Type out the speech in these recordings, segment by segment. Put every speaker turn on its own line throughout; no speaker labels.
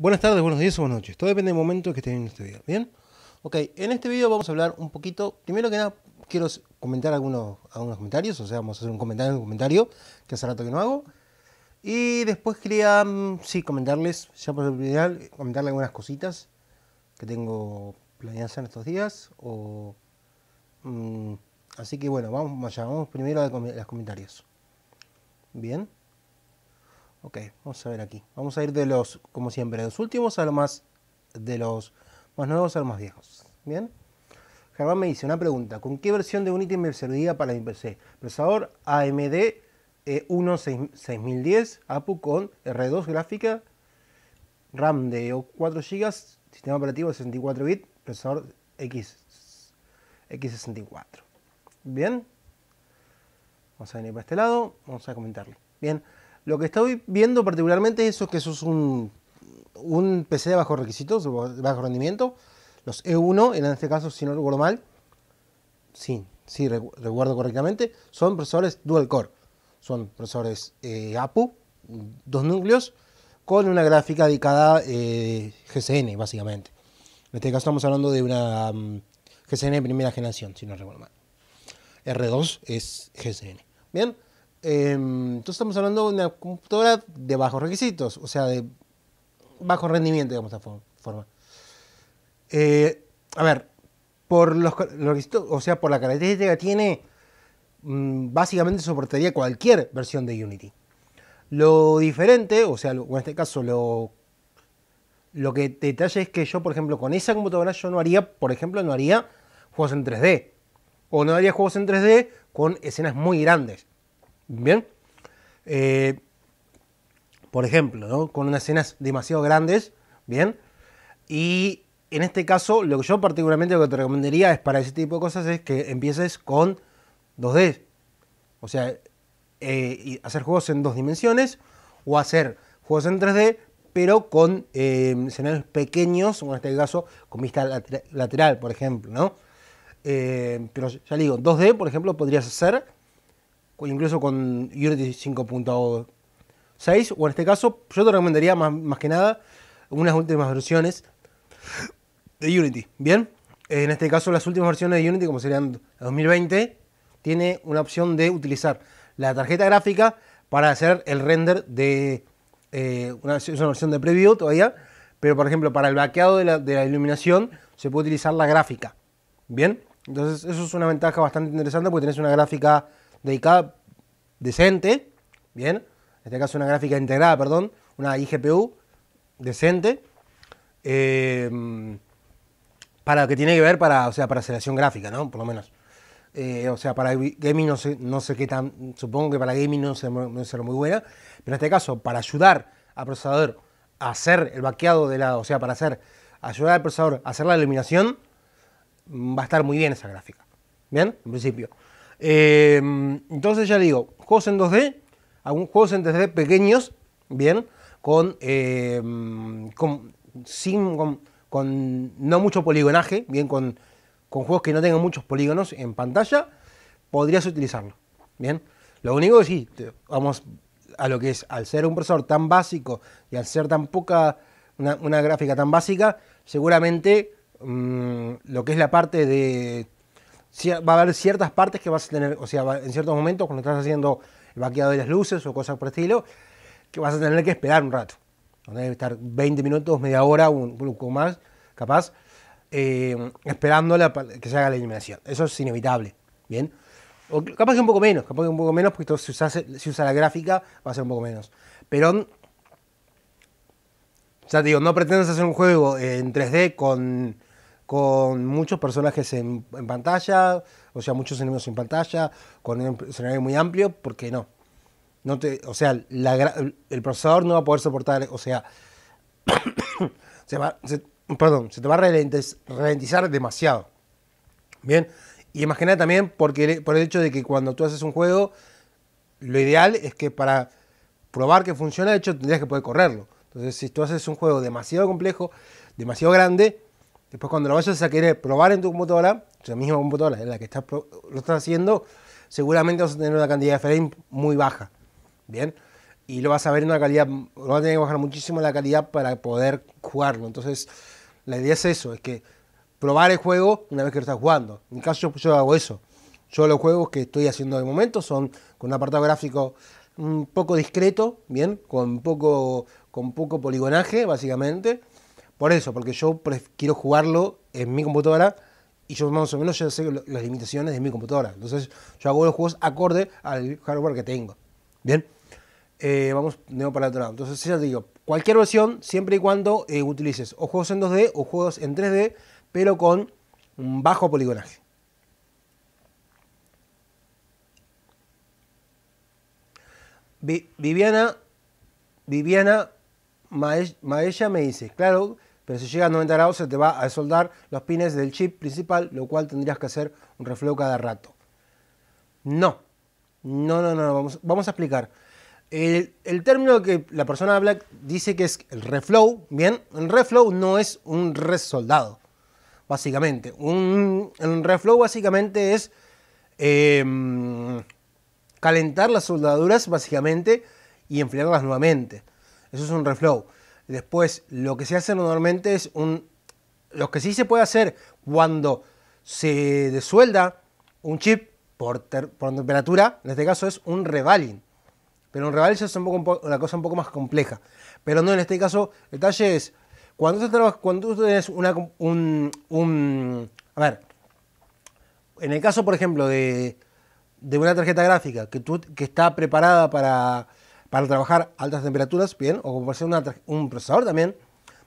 Buenas tardes, buenos días o buenas noches. Todo depende del momento que estén viendo este video. ¿Bien? Ok, en este video vamos a hablar un poquito. Primero que nada, quiero comentar algunos, algunos comentarios. O sea, vamos a hacer un comentario en un comentario, que hace rato que no hago. Y después quería, mm, sí, comentarles, ya por el final, comentarles algunas cositas que tengo planeadas en estos días. Mm, así que bueno, vamos allá. Vamos primero a los comentarios. Bien. Ok, vamos a ver aquí. Vamos a ir de los, como siempre, de los últimos a los más, de los más nuevos a los más viejos. Bien. Germán me dice una pregunta. ¿Con qué versión de Unity me serviría para mi PC? Procesador AMD eh, 16010, APU con R2 gráfica, RAM de 4 GB, sistema operativo de 64 bits, procesador X, X64. Bien. Vamos a venir para este lado, vamos a comentarle. Bien. Lo que estoy viendo particularmente es que eso es un, PC de bajo requisitos, de bajo rendimiento. Los E1, en este caso, si no recuerdo mal, sí, sí, recuerdo correctamente, son procesadores dual core. Son procesadores eh, APU, dos núcleos, con una gráfica dedicada eh, GCN, básicamente. En este caso estamos hablando de una mm, GCN de primera generación, si no recuerdo mal. R2 es GCN. Bien. Em, entonces estamos hablando de una computadora de bajos requisitos, o sea, de bajo rendimiento, digamos, de esta forma. Eh, a ver, por los, o sea, por la característica que tiene, mm, básicamente soportaría cualquier versión de Unity. Lo diferente, o sea, en este caso lo, lo que detalla es que yo, por ejemplo, con esa computadora yo no haría, por ejemplo, no haría juegos en 3D. O no haría juegos en 3D con escenas muy grandes. Bien. Eh, por ejemplo, ¿no? con unas escenas demasiado grandes. Bien. Y en este caso, lo que yo particularmente lo que te recomendaría es para ese tipo de cosas es que empieces con 2D. O sea, eh, hacer juegos en dos dimensiones o hacer juegos en 3D, pero con eh, escenarios pequeños, o en este caso con vista lateral, por ejemplo, ¿no? pero ya digo, 2D, por ejemplo, podrías hacer incluso con Unity 5.6, o en este caso, yo te recomendaría más, que nada unas últimas versiones de Unity, ¿bien? En este caso, las últimas versiones de Unity, como serían 2020, tiene una opción de utilizar la tarjeta gráfica para hacer el render de eh, una, es versión de preview todavía, pero por ejemplo, para el baqueado de la, de la iluminación se puede utilizar la gráfica, ¿bien? Entonces, eso es una ventaja bastante interesante porque tenés una gráfica de dedicada decente, bien, en este caso una gráfica integrada, perdón, una IGPU decente, eh, para lo que tiene que ver para, o sea, para selección gráfica, ¿no? Por lo menos. Eh, o sea, para gaming no sé, no qué tan, supongo que para gaming no será no muy buena, pero en este caso, para ayudar al procesador a hacer el vaqueado de la, o sea, para hacer, ayudar al procesador a hacer la iluminación, va a estar muy bien esa gráfica. ¿Bien? En principio. Em, entonces ya digo, juegos en 2D, algunos juegos en 3D pequeños, bien, con, em, con, sin, con, no mucho poligonaje, bien, con, con juegos que no tengan muchos polígonos en pantalla, podrías utilizarlo, bien. Lo único que sí, vamos a lo que es, al ser un procesador tan básico y al ser tan poca, una, gráfica tan básica, seguramente mm, lo que es la parte de va a haber ciertas partes que vas a tener, o sea, en ciertos momentos cuando estás haciendo el vaqueado de las luces o cosas por el estilo, que vas a tener que esperar un rato. donde estar 20 minutos, media hora, un poco más, capaz, eh, esperando que se haga la iluminación. Eso es inevitable, ¿bien? capaz que un poco menos, capaz que un poco menos, porque si, si usa la gráfica va a ser un poco menos. Pero, ya te digo, no pretendes hacer un juego en 3D con con muchos personajes en, pantalla, o sea, muchos enemigos en pantalla, con un escenario muy amplio, porque no. no te, o sea, el procesador no va a poder soportar, o sea, se va, perdón, se te va a ralentizar demasiado. Bien, y imagina también porque, por el hecho de que cuando tú haces un juego, lo ideal es que para probar que funciona, de hecho, tendrías que poder correrlo. Entonces, si tú haces un juego demasiado complejo, demasiado grande, Después cuando lo vayas a querer probar en tu computadora, la misma computadora en la que estás, lo estás haciendo, seguramente vas a tener una cantidad de frame muy baja. Bien. Y lo vas a ver en una calidad, lo vas a tener que bajar muchísimo la calidad para poder jugarlo. Entonces, la idea es eso, es que probar el juego una vez que lo estás jugando. En mi caso yo, hago eso. Yo los juegos que estoy haciendo de momento son con un apartado gráfico un poco discreto, bien, con poco, con poco poligonaje, básicamente, por eso, porque yo quiero jugarlo en mi computadora y yo más o menos ya sé las limitaciones de mi computadora. Entonces yo hago los juegos acorde al hardware que tengo. Bien, eh, vamos de para el otro lado. Entonces ya te digo, cualquier versión, siempre y cuando eh, utilices o juegos en 2D o juegos en 3D, pero con un bajo poligonaje. Viviana, Viviana Maella me dice, claro, pero si llega a 90 grados se te va a soldar los pines del chip principal, lo cual tendrías que hacer un reflow cada rato. No, no, no, no, vamos, a explicar. El, término que la persona habla dice que es el reflow, bien, el reflow no es un resoldado, básicamente. Un, reflow básicamente es em, calentar las soldaduras, básicamente, y enfriarlas nuevamente. Eso es un reflow. Después, lo que se hace normalmente es un... Lo que sí se puede hacer cuando se desuelda un chip por, por temperatura, en este caso es un revaling. Pero un revaling es una cosa un poco más compleja. Pero no, en este caso, el detalle es, cuando tú, tienes una, un, A ver, en el caso, por ejemplo, de, una tarjeta gráfica que, tú, que está preparada para para trabajar altas temperaturas, bien, o como puede ser un procesador también.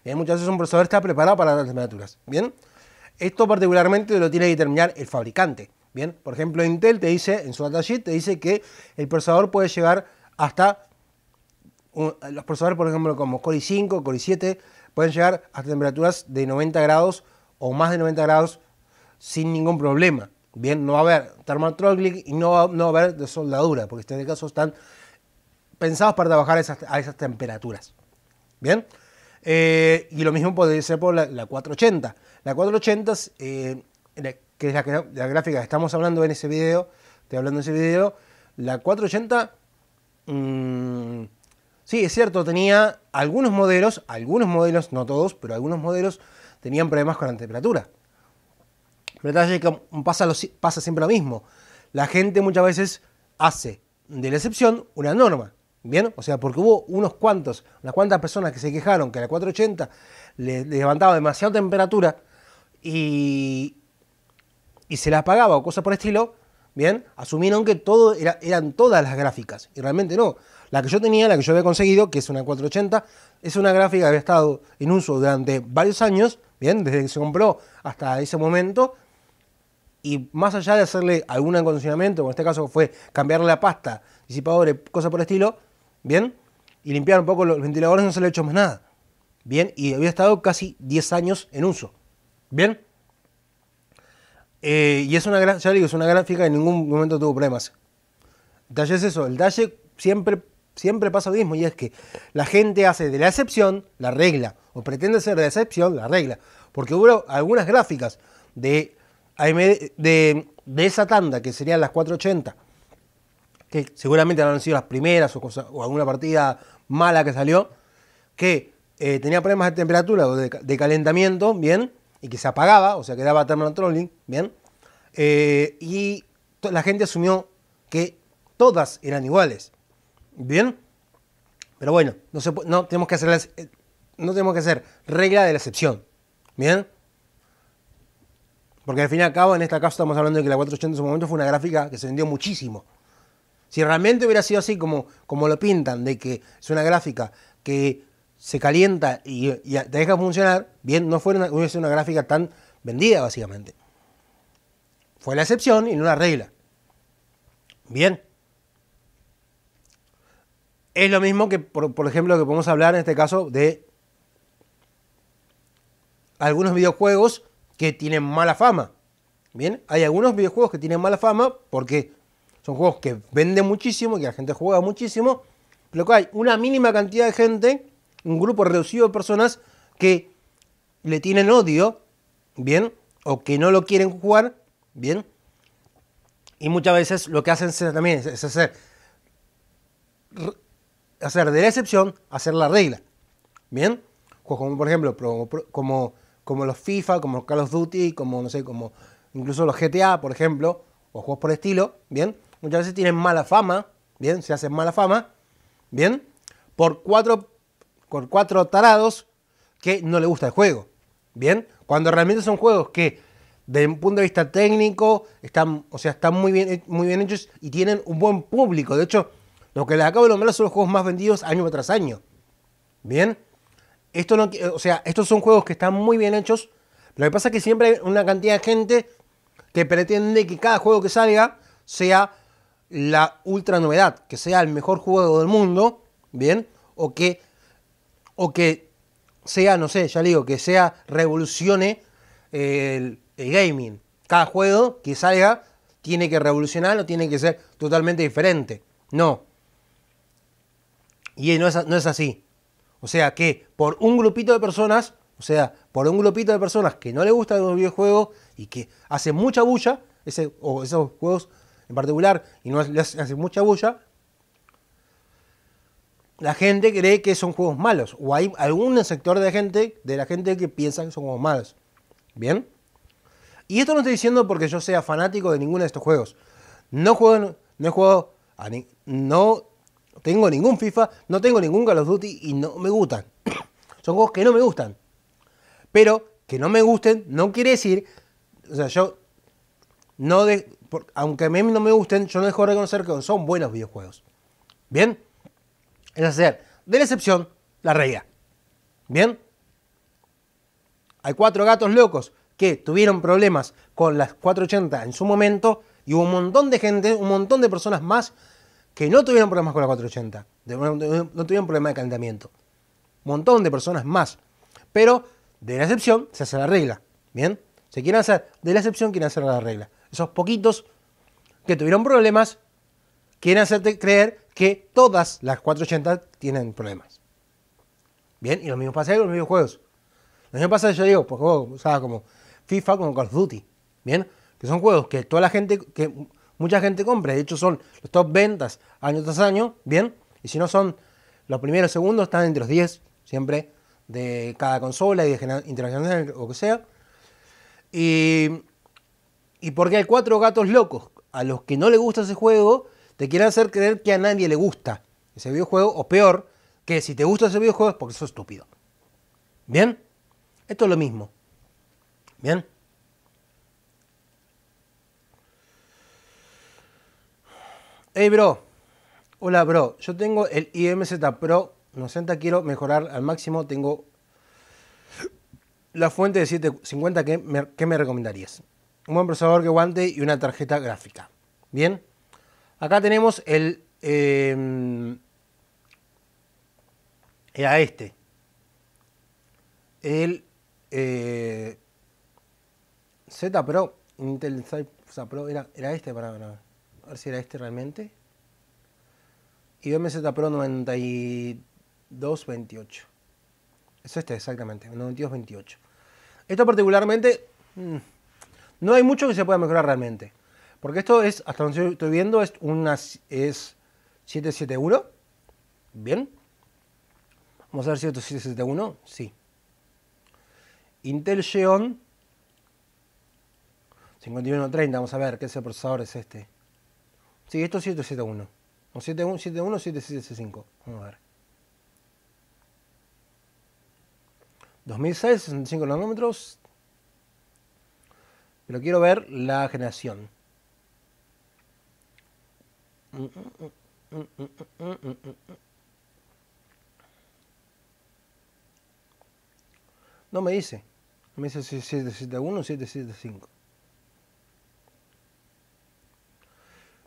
Bien, muchas veces un procesador está preparado para altas temperaturas, bien. Esto particularmente lo tiene que determinar el fabricante, bien. Por ejemplo, Intel te dice, en su datasheet, te dice que el procesador puede llegar hasta, los procesadores, por ejemplo, como Core i5, Core i7, pueden llegar hasta temperaturas de 90 grados o más de 90 grados sin ningún problema. Bien, no va a haber throttling y no va, no va a haber desoldadura, porque en este caso están pensados para trabajar a esas temperaturas. Bien, eh, y lo mismo podría ser por la, 480. La 480, eh, que es la, gráfica que estamos hablando en ese video, estoy hablando en ese video, la 480, mm, sí, es cierto, tenía algunos modelos, algunos modelos, no todos, pero algunos modelos tenían problemas con la temperatura. Pero que pasa, pasa siempre lo mismo. La gente muchas veces hace de la excepción una norma. ¿Bien? O sea, porque hubo unos cuantos, unas cuantas personas que se quejaron que la 480 le, levantaba demasiada temperatura y, y se la apagaba o cosas por el estilo, ¿bien? Asumieron que todo eran todas las gráficas y realmente no. La que yo tenía, la que yo había conseguido, que es una 480, es una gráfica que había estado en uso durante varios años, ¿bien? Desde que se compró hasta ese momento. Y más allá de hacerle algún acondicionamiento, como en este caso fue cambiarle la pasta, disipadores, cosas por el estilo, ¿Bien? Y limpiar un poco los ventiladores, no se le ha hecho más nada. ¿Bien? Y había estado casi 10 años en uso. ¿Bien? Eh, y es una ya digo, es una gráfica que en ningún momento tuvo problemas. El talle es eso, el talle siempre, siempre pasa lo mismo y es que la gente hace de la excepción la regla, o pretende ser de la excepción la regla, porque hubo algunas gráficas de, de, de esa tanda, que serían las 480, que seguramente habrán sido las primeras o, o alguna partida mala que salió, que eh, tenía problemas de temperatura o de, calentamiento, bien, y que se apagaba, o sea, que daba thermal trolling, bien, eh, y la gente asumió que todas eran iguales, bien, pero bueno, no, tenemos que hacer eh, no tenemos que hacer regla de la excepción, bien, porque al fin y al cabo, en esta caso estamos hablando de que la 480 en su momento fue una gráfica que se vendió muchísimo. Si realmente hubiera sido así como, como lo pintan, de que es una gráfica que se calienta y, te deja funcionar, bien, no hubiese una, una gráfica tan vendida, básicamente. Fue la excepción y no la regla. Bien. Es lo mismo que, por, por ejemplo, que podemos hablar en este caso de algunos videojuegos que tienen mala fama. Bien, hay algunos videojuegos que tienen mala fama porque son juegos que venden muchísimo, que la gente juega muchísimo, pero que hay una mínima cantidad de gente, un grupo reducido de personas que le tienen odio, ¿bien? O que no lo quieren jugar, ¿bien? Y muchas veces lo que hacen también es hacer, hacer de la excepción, hacer la regla, ¿bien? Juegos como por ejemplo, como, como, los FIFA, como Call of Duty, como no sé, como incluso los GTA, por ejemplo, o juegos por estilo, ¿bien? muchas veces tienen mala fama, ¿bien? Se hacen mala fama, ¿bien? Por cuatro, por cuatro tarados que no le gusta el juego, ¿bien? Cuando realmente son juegos que desde un punto de vista técnico están, o sea, están muy bien, muy bien hechos y tienen un buen público. De hecho, lo que les acabo de nombrar son los juegos más vendidos año tras año. ¿Bien? Esto no, o sea, estos son juegos que están muy bien hechos. Lo que pasa es que siempre hay una cantidad de gente que pretende que cada juego que salga sea la ultra novedad, que sea el mejor juego del mundo, ¿bien? O que, o que sea, no sé, ya digo, que sea, revolucione el, gaming. Cada juego que salga tiene que revolucionar o tiene que ser totalmente diferente. No. Y no es, no es así. O sea que por un grupito de personas, o sea, por un grupito de personas que no le gusta los videojuegos y que hace mucha bulla, ese, o esos juegos en particular y no le hace mucha bulla, la gente cree que son juegos malos. O hay algún sector de gente, de la gente que piensa que son juegos malos. ¿Bien? Y esto no estoy diciendo porque yo sea fanático de ninguno de estos juegos. No juego, no he jugado a no tengo ningún FIFA, no tengo ningún Call of Duty y no me gustan. son juegos que no me gustan. Pero que no me gusten no quiere decir, o sea, yo no de, aunque a mí no me gusten, yo no dejo de reconocer que son buenos videojuegos. ¿Bien? Es hacer de la excepción la regla. ¿Bien? Hay cuatro gatos locos que tuvieron problemas con las 480 en su momento y hubo un montón de gente, un montón de personas más que no tuvieron problemas con la 480, no tuvieron problema de calentamiento. Un montón de personas más. Pero de la excepción se hace la regla. ¿Bien? Se quieren hacer de la excepción, quieren hacer la regla esos poquitos que tuvieron problemas, quieren hacerte creer que todas las 480 tienen problemas. Bien, y lo mismo pasa con los mismos juegos. Lo mismo pasa, yo digo, pues o sea, como FIFA, como Call of Duty. Bien, que son juegos que toda la gente, que mucha gente compra, de hecho son los top ventas año tras año, bien, y si no son los primeros segundos, están entre los 10 siempre de cada consola y de internacional o que sea. Y y porque hay cuatro gatos locos a los que no le gusta ese juego, te quieren hacer creer que a nadie le gusta ese videojuego, o peor, que si te gusta ese videojuego es porque sos estúpido. ¿Bien? Esto es lo mismo. ¿Bien? Hey, bro. Hola, bro. Yo tengo el IMZ Pro 90, quiero mejorar al máximo. Tengo la fuente de 750. ¿Qué me, qué me recomendarías? un buen procesador que guante y una tarjeta gráfica. Bien, acá tenemos el... Em, era este. El eh, Z Pro, Intel Z Pro, era, era este para, a ver si era este realmente. IBM Z Pro 9228. Es este exactamente, 9228. Esto particularmente... Mm, no hay mucho que se pueda mejorar realmente. Porque esto es, hasta donde estoy viendo, es una es 771. Bien. Vamos a ver si esto es 771. Sí. Intel Xeon 5130. Vamos a ver qué ese procesador es este. Sí, esto es 771. O 7.1 o 775. Vamos a ver. 2006, 65 nanómetros, pero quiero ver la generación. No me dice. Me dice 771 o 775.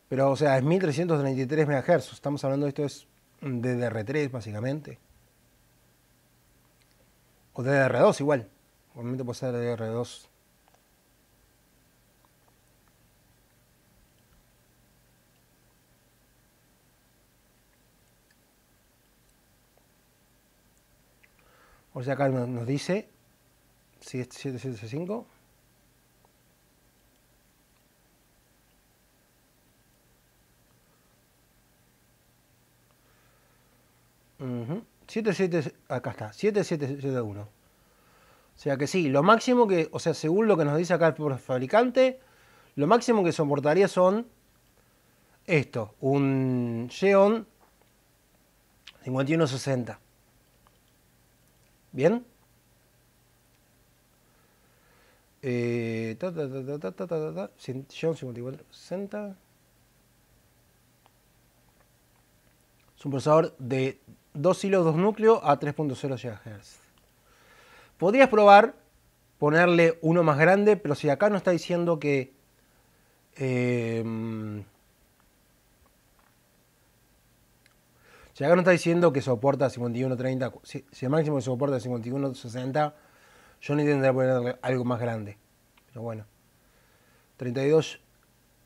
Pero, o sea, es 1333 MHz. Estamos hablando de esto es DDR3, básicamente. O DDR2 igual. Obviamente puede ser DDR2. O sea, acá nos dice si Uh -huh. 77, acá está, 7771. O sea que sí, lo máximo que, o sea, según lo que nos dice acá el fabricante, lo máximo que soportaría son esto, un Xeon 5160. ¿Bien? Eh, Es un procesador de dos hilos, dos núcleos a 3.0 GHz. Podrías probar ponerle uno más grande, pero si acá no está diciendo que... Eh, Si acá no está diciendo que soporta 51.30, si, el máximo que soporta es 51.60, yo no intentaré poner algo más grande. Pero bueno. 32.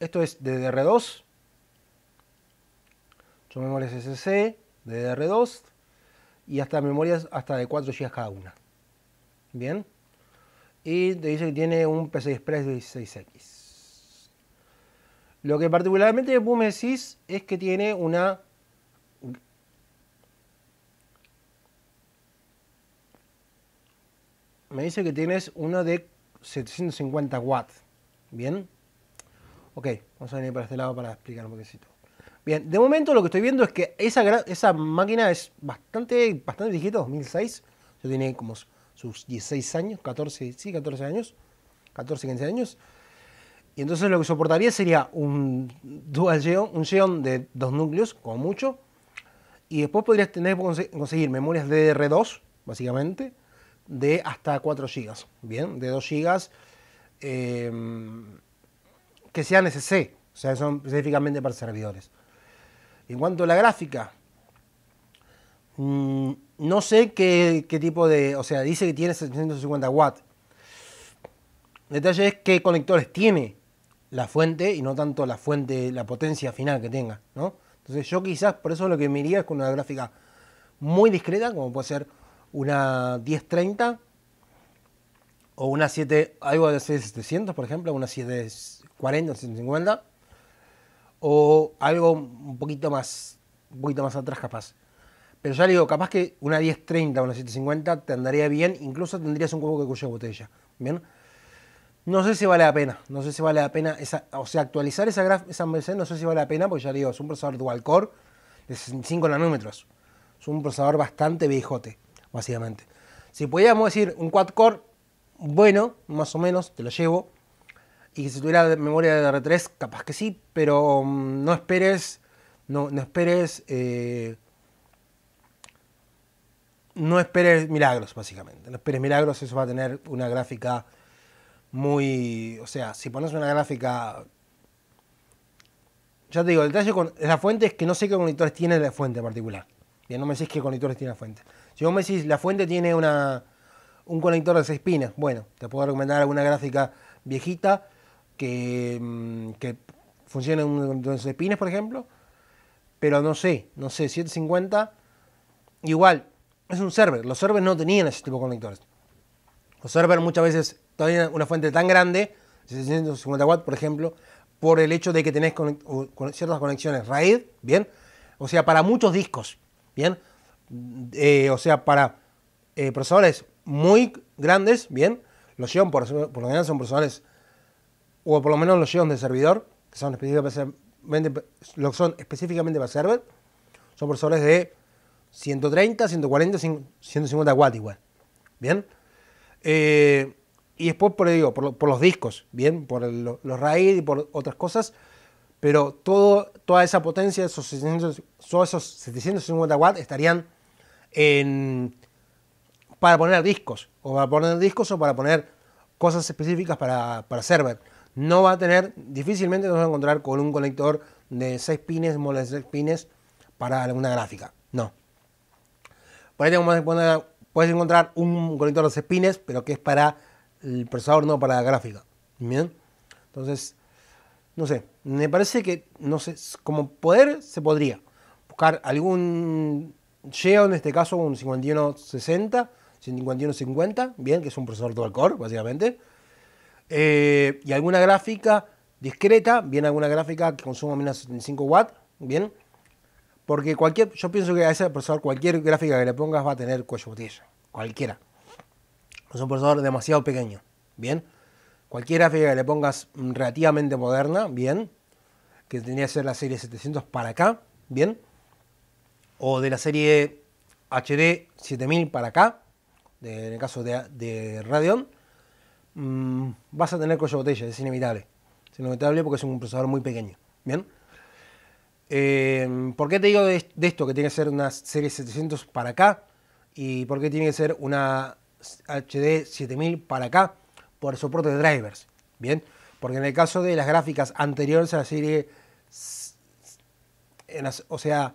Esto es DDR2. Son memorias SSC, DDR2 y hasta memorias hasta de 4 GB cada una. Bien. Y te dice que tiene un P.C. Express de 16X. Lo que particularmente vos me decís es que tiene una me dice que tienes uno de 750 watts. Bien. Ok, vamos a venir para este lado para explicar un poquito. Bien, de momento lo que estoy viendo es que esa, esa máquina es bastante, bastante viejita, 2006. ya tiene como sus 16 años, 14, sí, 14 años. 14, 15 años. Y entonces lo que soportaría sería un dual Xeon, un Xeon de dos núcleos, como mucho. Y después podrías tener conseguir memorias DDR2, básicamente de hasta 4 GB, ¿bien? De 2 GB eh, que sean SC, o sea, son específicamente para servidores. En cuanto a la gráfica, mm, no sé qué, tipo de, o sea, dice que tiene 750 watts. Detalle es qué conectores tiene la fuente y no tanto la fuente, la potencia final que tenga, ¿no? Entonces yo quizás por eso lo que me iría es con una gráfica muy discreta, como puede ser una 1030 o una 7, algo de 700 por ejemplo, una 740, 750 o algo un poquito más, un poquito más atrás capaz. Pero ya digo, capaz que una 1030 o una 750 te andaría bien, incluso tendrías un cubo que cuya botella, ¿bien? No sé si vale la pena, no sé si vale la pena, o sea, actualizar esa, graf, esa no sé si vale la pena, porque ya digo, es un procesador dual core de 5 nanómetros, es un procesador bastante viejote básicamente. Si pudiéramos decir un quad-core, bueno, más o menos, te lo llevo. Y si tuviera memoria de R3, capaz que sí, pero mm, no esperes, no, esperes, eh, no esperes milagros, básicamente. No esperes milagros, eso va a tener una gráfica muy, o sea, si pones una gráfica ya te digo, el detalle con la fuente es que no sé qué monitores tiene la fuente en particular. Bien, no me decís qué conectores tiene la fuente. Si vos me decís, la fuente tiene un conector de 6 pines, bueno, te puedo recomendar alguna gráfica viejita que, mm, que funcione en un conector de 6 pines, por ejemplo. Pero no sé, no sé, 750. Igual, es un server. Los servers no tenían ese tipo de conectores. Los servers muchas veces todavía una fuente tan grande, 650 watts, por ejemplo, por el hecho de que tenés ciertas conexiones RAID, ¿bien? O sea, para muchos discos. ¿bien? Eh, o sea, para eh, procesadores muy grandes, ¿bien? Los llevan por, lo general son procesadores, o por lo menos los llevan de servidor, que son específicamente, para server, son procesadores de 130, 140, 150 watts igual, ¿bien? Eh, y después, por, digo, por, los discos, ¿bien? Por los RAID y por otras cosas, pero toda esa potencia, esos esos 750 watts estarían en, para poner discos, o para poner discos o para poner cosas específicas para, server. No va a tener, difícilmente nos va a encontrar con un conector de 6 pines, moles de 6 pines para alguna gráfica. No. puedes encontrar un conector de 6 pines, pero que es para el procesador, no para la gráfica. Bien. Entonces, no sé, me parece que, no sé, como poder se podría buscar algún Geo, en este caso un 5160, 5150, bien, que es un procesador dual core, básicamente, eh, y alguna gráfica discreta, bien, alguna gráfica que consuma menos de 75 watts, bien, porque cualquier, yo pienso que a ese procesador cualquier gráfica que le pongas va a tener cuello botella, cualquiera. Es un procesador demasiado pequeño, bien. Cualquier gráfica que le pongas relativamente moderna, bien, que tendría que ser la serie 700 para acá, bien, o de la serie HD 7000 para acá, en el caso de, Radeon, mm, vas a tener cuello de botella, es inevitable. Es inevitable porque es un procesador muy pequeño, bien. Em, ¿Por qué te digo de, de esto que tiene que ser una serie 700 para acá? ¿Y por qué tiene que ser una HD 7000 para acá? por soporte de drivers. Bien, porque en el caso de las gráficas anteriores a la serie, o sea,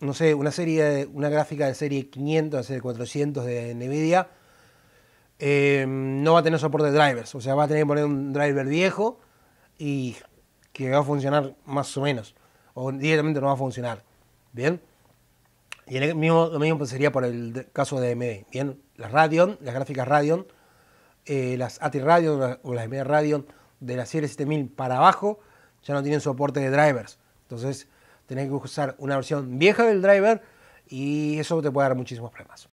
no sé, una serie, una gráfica de serie 500, de serie 400 de Nvidia, eh, no va a tener soporte de drivers, o sea, va a tener que poner un driver viejo y que va a funcionar más o menos, o directamente no va a funcionar, bien. Y el mismo, lo mismo sería por el caso de AMD, bien, las Radeon, las gráficas Radeon eh, las Ati Radio o las MR Radio de la serie 7000 para abajo ya no tienen soporte de drivers. Entonces tenés que usar una versión vieja del driver y eso te puede dar muchísimos problemas.